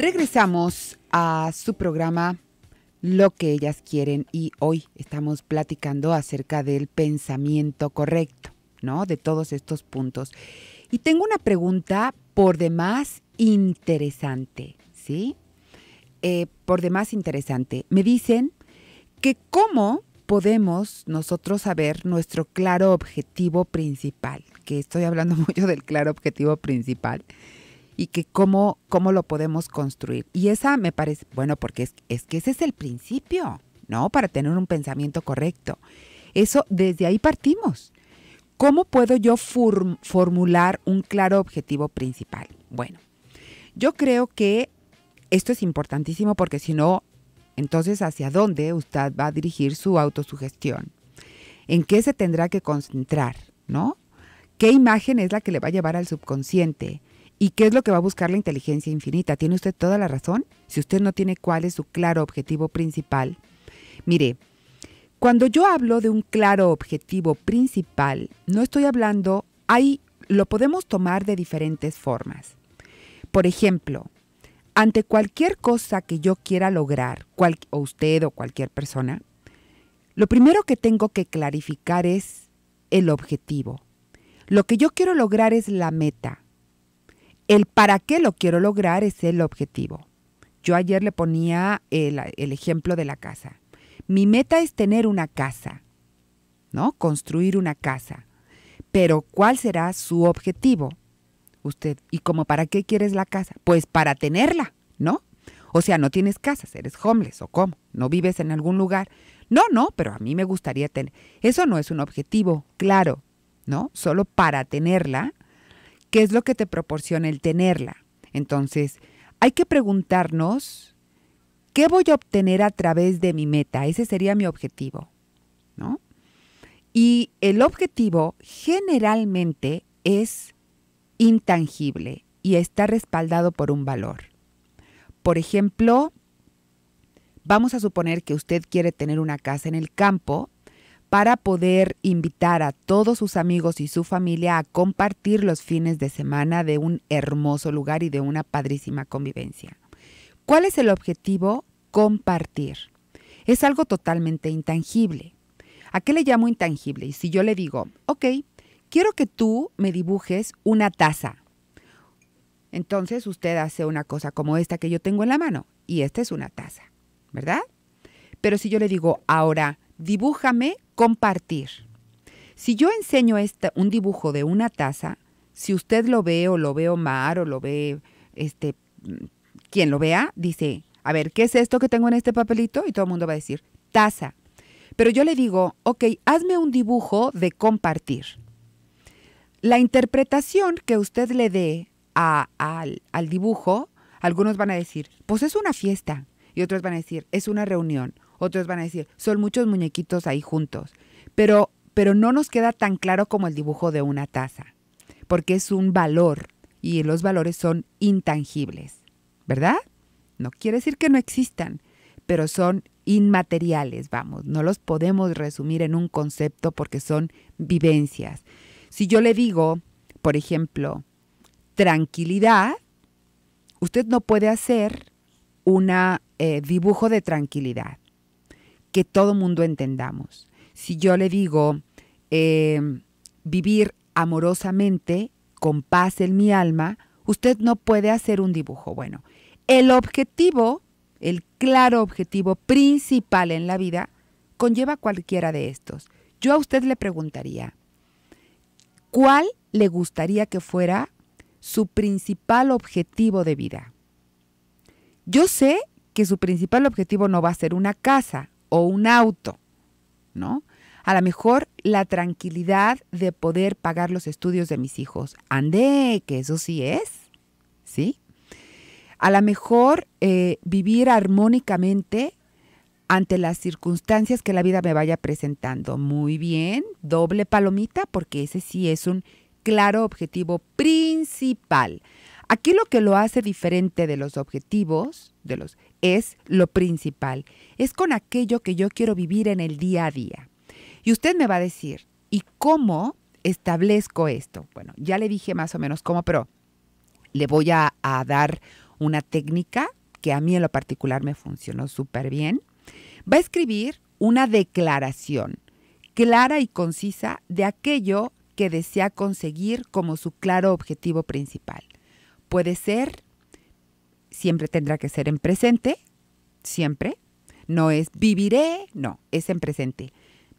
Regresamos a su programa Lo que ellas quieren y hoy estamos platicando acerca del pensamiento correcto, ¿no? De todos estos puntos. Y tengo una pregunta por demás interesante, ¿sí? Eh, por demás interesante. Me dicen que cómo podemos nosotros saber nuestro claro objetivo principal, que estoy hablando mucho del claro objetivo principal y que cómo, cómo lo podemos construir. Y esa me parece, bueno, porque es, es que ese es el principio, ¿no? Para tener un pensamiento correcto. Eso, desde ahí partimos. ¿Cómo puedo yo formular un claro objetivo principal? Bueno, yo creo que esto es importantísimo porque si no, entonces hacia dónde usted va a dirigir su autosugestión. ¿En qué se tendrá que concentrar, no? ¿Qué imagen es la que le va a llevar al subconsciente? ¿Y qué es lo que va a buscar la inteligencia infinita? Tiene usted toda la razón. Si usted no tiene cuál es su claro objetivo principal. Mire, cuando yo hablo de un claro objetivo principal, no estoy hablando, ahí lo podemos tomar de diferentes formas. Por ejemplo, ante cualquier cosa que yo quiera lograr, o usted o cualquier persona, lo primero que tengo que clarificar es el objetivo. Lo que yo quiero lograr es la meta. El para qué lo quiero lograr es el objetivo. Yo ayer le ponía el, ejemplo de la casa. Mi meta es tener una casa, ¿no? Construir una casa. Pero ¿cuál será su objetivo? Usted, ¿y como para qué quieres la casa? Pues para tenerla, ¿no? O sea, no tienes casa, eres homeless o cómo, no vives en algún lugar. No, no, pero a mí me gustaría tener. Eso no es un objetivo, claro, ¿no? Solo para tenerla ¿Qué es lo que te proporciona el tenerla? Entonces, hay que preguntarnos, ¿qué voy a obtener a través de mi meta? Ese sería mi objetivo, ¿no? Y el objetivo generalmente es intangible y está respaldado por un valor. Por ejemplo, vamos a suponer que usted quiere tener una casa en el campo para poder invitar a todos sus amigos y su familia a compartir los fines de semana de un hermoso lugar y de una padrísima convivencia. ¿Cuál es el objetivo? Compartir. Es algo totalmente intangible. ¿A qué le llamo intangible? Y si yo le digo, ok, quiero que tú me dibujes una taza. Entonces usted hace una cosa como esta que yo tengo en la mano, y esta es una taza, ¿verdad? Pero si yo le digo, ahora, dibújame compartir. Si yo enseño este, un dibujo de una taza, si usted lo ve o lo ve Omar o lo ve este quien lo vea, dice, a ver, ¿qué es esto que tengo en este papelito? Y todo el mundo va a decir, taza. Pero yo le digo, ok, hazme un dibujo de compartir. La interpretación que usted le dé al dibujo, algunos van a decir, pues es una fiesta. Y otros van a decir, es una reunión. Otros van a decir, son muchos muñequitos ahí juntos. Pero, pero no nos queda tan claro como el dibujo de una taza, porque es un valor y los valores son intangibles, ¿verdad? No quiere decir que no existan, pero son inmateriales, vamos, no los podemos resumir en un concepto porque son vivencias. Si yo le digo, por ejemplo, tranquilidad, usted no puede hacer un eh, dibujo de tranquilidad que todo mundo entendamos. Si yo le digo em, vivir amorosamente, con paz en mi alma, usted no puede hacer un dibujo. Bueno, el objetivo, el claro objetivo principal en la vida, conlleva cualquiera de estos. Yo a usted le preguntaría, ¿cuál le gustaría que fuera su principal objetivo de vida? Yo sé que su principal objetivo no va a ser una casa o un auto, ¿no? A lo mejor la tranquilidad de poder pagar los estudios de mis hijos. Ande, que eso sí es, ¿sí? A lo mejor eh, vivir armónicamente ante las circunstancias que la vida me vaya presentando. Muy bien, doble palomita, porque ese sí es un claro objetivo principal. Aquí lo que lo hace diferente de los objetivos, de los es lo principal, es con aquello que yo quiero vivir en el día a día. Y usted me va a decir, ¿y cómo establezco esto? Bueno, ya le dije más o menos cómo, pero le voy a, a dar una técnica que a mí en lo particular me funcionó súper bien. Va a escribir una declaración clara y concisa de aquello que desea conseguir como su claro objetivo principal. Puede ser, siempre tendrá que ser en presente, siempre. No es viviré, no, es en presente.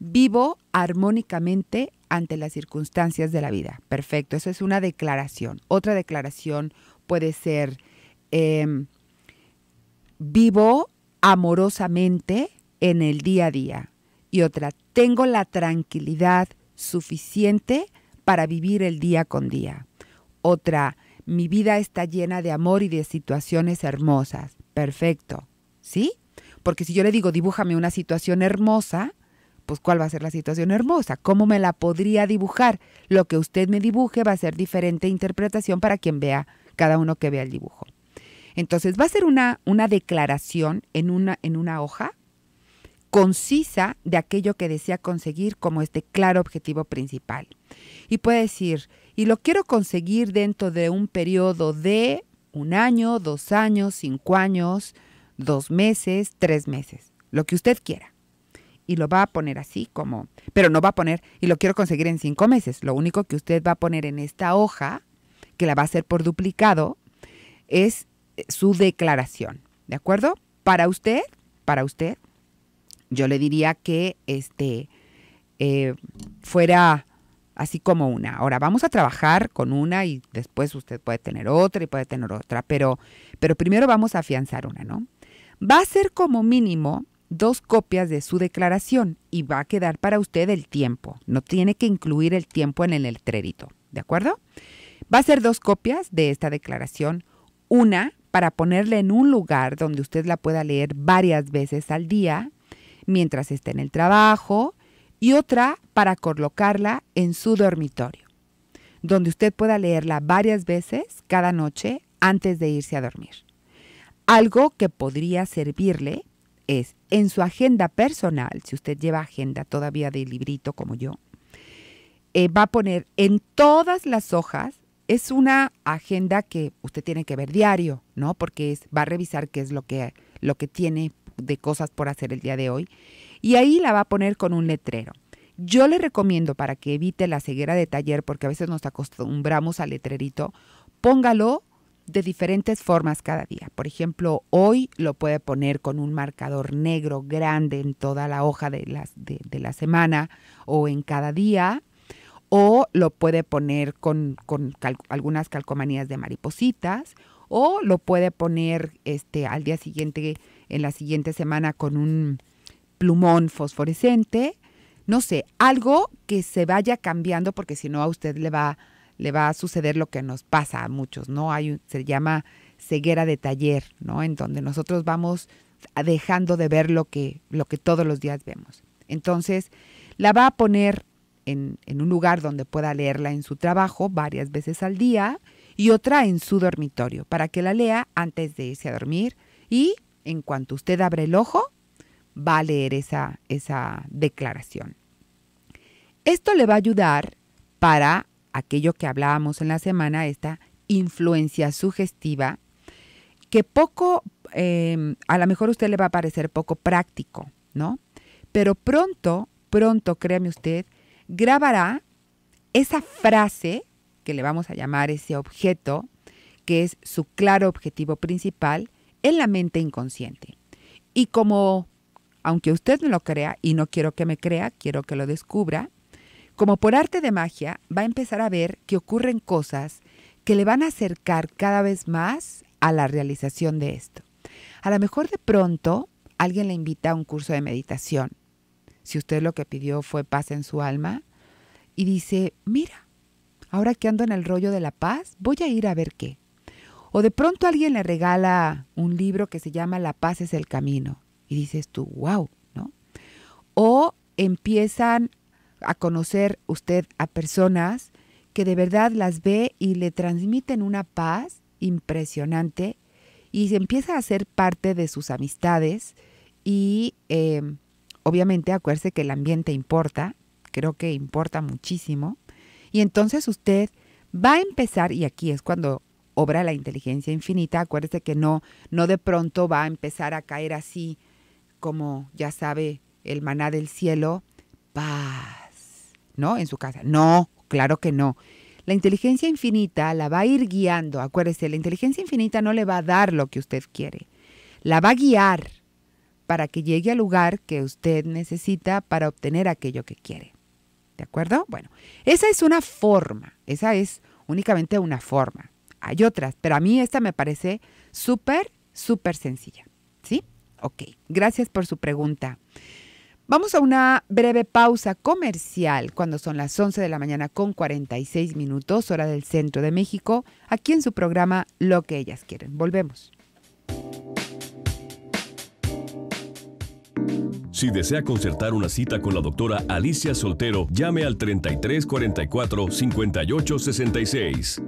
Vivo armónicamente ante las circunstancias de la vida. Perfecto, eso es una declaración. Otra declaración puede ser, em, vivo amorosamente en el día a día. Y otra, tengo la tranquilidad suficiente para vivir el día con día. Otra, mi vida está llena de amor y de situaciones hermosas. Perfecto, ¿sí? Porque si yo le digo, dibújame una situación hermosa, pues ¿cuál va a ser la situación hermosa? ¿Cómo me la podría dibujar? Lo que usted me dibuje va a ser diferente interpretación para quien vea, cada uno que vea el dibujo. Entonces va a ser una, una declaración en una, en una hoja concisa de aquello que desea conseguir como este claro objetivo principal. Y puede decir, y lo quiero conseguir dentro de un periodo de un año, dos años, cinco años, dos meses, tres meses, lo que usted quiera. Y lo va a poner así como, pero no va a poner, y lo quiero conseguir en cinco meses. Lo único que usted va a poner en esta hoja, que la va a hacer por duplicado, es su declaración. ¿De acuerdo? Para usted, para usted, yo le diría que este, eh, fuera así como una. Ahora, vamos a trabajar con una y después usted puede tener otra y puede tener otra, pero, pero primero vamos a afianzar una, ¿no? Va a ser como mínimo dos copias de su declaración y va a quedar para usted el tiempo. No tiene que incluir el tiempo en el letrerito, ¿de acuerdo? Va a ser dos copias de esta declaración, una para ponerle en un lugar donde usted la pueda leer varias veces al día mientras está en el trabajo y otra para colocarla en su dormitorio, donde usted pueda leerla varias veces cada noche antes de irse a dormir. Algo que podría servirle es en su agenda personal, si usted lleva agenda todavía de librito como yo, eh, va a poner en todas las hojas, es una agenda que usted tiene que ver diario, ¿no? Porque es, va a revisar qué es lo que, lo que tiene de cosas por hacer el día de hoy, y ahí la va a poner con un letrero. Yo le recomiendo para que evite la ceguera de taller, porque a veces nos acostumbramos al letrerito, póngalo de diferentes formas cada día. Por ejemplo, hoy lo puede poner con un marcador negro grande en toda la hoja de, de, la semana o en cada día, o lo puede poner con, algunas calcomanías de maripositas, o lo puede poner este, al día siguiente, en la siguiente semana con un plumón fosforescente, no sé, algo que se vaya cambiando porque si no a usted le va, le va a suceder lo que nos pasa a muchos, ¿no? Hay, se llama ceguera de taller, ¿no? En donde nosotros vamos dejando de ver lo que, lo que todos los días vemos. Entonces, la va a poner en, en un lugar donde pueda leerla en su trabajo varias veces al día y otra en su dormitorio para que la lea antes de irse a dormir y en cuanto usted abre el ojo, va a leer esa, esa declaración. Esto le va a ayudar para aquello que hablábamos en la semana, esta influencia sugestiva, que poco, em, a lo mejor a usted le va a parecer poco práctico, ¿no? Pero pronto, pronto, créame usted, grabará esa frase que le vamos a llamar ese objeto, que es su claro objetivo principal, en la mente inconsciente. Y como, aunque usted no lo crea y no quiero que me crea, quiero que lo descubra, como por arte de magia va a empezar a ver que ocurren cosas que le van a acercar cada vez más a la realización de esto. A lo mejor de pronto alguien le invita a un curso de meditación. Si usted lo que pidió fue paz en su alma y dice, mira, ahora que ando en el rollo de la paz, voy a ir a ver qué. O de pronto alguien le regala un libro que se llama La paz es el camino. Y dices tú, wow, ¿no? O empiezan a conocer usted a personas que de verdad las ve y le transmiten una paz impresionante y se empieza a ser parte de sus amistades y eh, obviamente acuérdese que el ambiente importa, creo que importa muchísimo. Y entonces usted va a empezar, y aquí es cuando obra la inteligencia infinita, acuérdese que no, no de pronto va a empezar a caer así, como ya sabe, el maná del cielo, paz, ¿no? En su casa. No, claro que no. La inteligencia infinita la va a ir guiando, acuérdese, la inteligencia infinita no le va a dar lo que usted quiere, la va a guiar para que llegue al lugar que usted necesita para obtener aquello que quiere. ¿De acuerdo? Bueno, esa es una forma, esa es únicamente una forma. Hay otras, pero a mí esta me parece súper, súper sencilla. ¿Sí? Ok, gracias por su pregunta. Vamos a una breve pausa comercial cuando son las 11 de la mañana con 46 minutos, hora del centro de México, aquí en su programa Lo que ellas quieren. Volvemos. Si desea concertar una cita con la doctora Alicia Soltero, llame al 3344 5866.